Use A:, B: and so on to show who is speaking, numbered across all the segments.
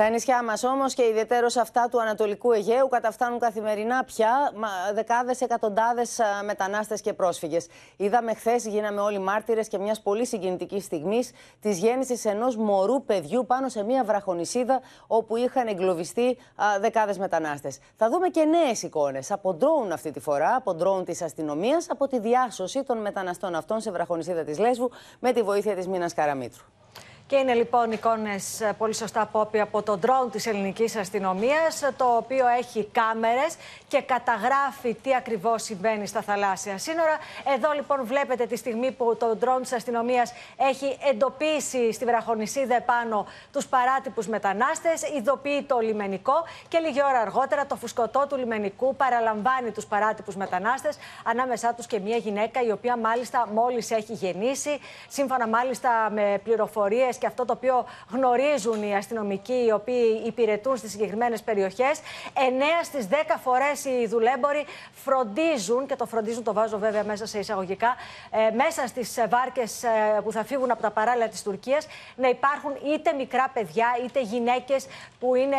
A: Στα νησιά μας όμως και ιδιαίτερως αυτά του Ανατολικού Αιγαίου καταφτάνουν καθημερινά πια δεκάδες, εκατοντάδες μετανάστες και πρόσφυγες. Είδαμε χθες, γίναμε όλοι μάρτυρες και μιας πολύ συγκινητικής στιγμής της γέννησης ενός μωρού παιδιού πάνω σε μια βραχονισίδα όπου είχαν εγκλωβιστεί δεκάδες μετανάστες. Θα δούμε και νέες εικόνες από ντρόουν αυτή τη φορά, από ντρόουν της αστυνομίας, από τη διάσωση των μεταναστών αυτών σε βραχονισίδα της Λέσβου με τη βοήθεια της Μίνας Καραμίτρου. Και είναι λοιπόν εικόνες ε, πολύ σωστά πόπη από
B: τον ντρόν της ελληνικής αστυνομίας, το οποίο έχει κάμερες και καταγράφει τι ακριβώς συμβαίνει στα θαλάσσια σύνορα. Εδώ λοιπόν βλέπετε τη στιγμή που το ντρόν της αστυνομίας έχει εντοπίσει στη βραχονισίδα επάνω τους παράτυπους μετανάστες, ειδοποιεί το λιμενικό και λίγη ώρα αργότερα το φουσκωτό του λιμενικού παραλαμβάνει τους παράτυπους μετανάστες, ανάμεσά τους και μια γυναίκα η οποία μάλιστα μόλις έχει γεννήσει. Σύμφωνα μάλιστα με πληροφορίες και αυτό το οποίο γνωρίζουν οι αστυνομικοί οι οποίοι υπηρετούν στις συγκεκριμένες περιοχές. 9 στι 10 φορές οι δουλέμποροι φροντίζουν, και το φροντίζουν το βάζω βέβαια μέσα σε εισαγωγικά, ε, μέσα στις ε, βάρκες ε, που θα φύγουν από τα παράλια της Τουρκίας να υπάρχουν είτε μικρά παιδιά είτε γυναίκες που είναι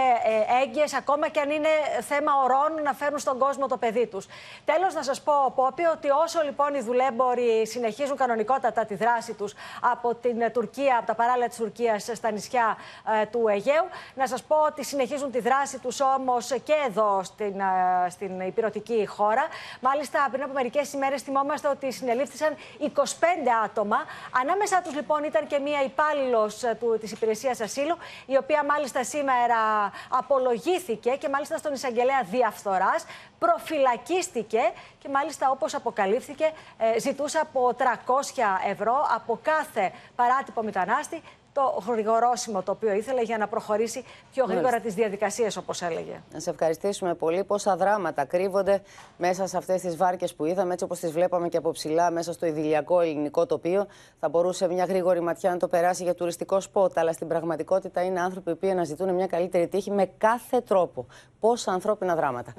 B: έγκυες, ακόμα και αν είναι θέμα ορών, να φέρουν στον κόσμο το παιδί τους. Τέλος, να σας πω, Πόπι ότι όσο λοιπόν οι δουλέμποροι συνεχίζουν κανονικότατα τη δράση τους από την Τουρκία, από τα παράλια της Τουρκίας στα νησιά ε, του Αιγαίου. Να σας πω ότι συνεχίζουν τη δράση τους όμως και εδώ στην, ε, στην υπηρετική χώρα. Μάλιστα, πριν από μερικές ημέρες θυμόμαστε ότι συνελήφθησαν 25 άτομα. Ανάμεσά τους λοιπόν ήταν και μία υπάλληλος ε, της υπηρεσίας ασύλου, η οποία μάλιστα σήμερα απολογήθηκε και μάλιστα στον εισαγγελέα διαφθοράς, προφυλακίστηκε και μάλιστα όπως αποκαλύφθηκε, ζητούσε από 300 ευρώ από κάθε παράτυπο μετανάστη το γρηγορόσημο το οποίο ήθελε για να προχωρήσει
A: πιο γρήγορα τις διαδικασίες, όπως έλεγε. Να σε ευχαριστήσουμε πολύ. Πόσα δράματα κρύβονται μέσα σε αυτές τις βάρκες που είδαμε, έτσι όπως τις βλέπαμε και από ψηλά, μέσα στο ειδηλιακό ελληνικό τοπίο. Θα μπορούσε μια γρήγορη ματιά να το περάσει για τουριστικό σποτ, αλλά στην πραγματικότητα είναι άνθρωποι που αναζητούν μια καλύτερη τύχη με κάθε τρόπο. Πόσα ανθρώπινα δράματα.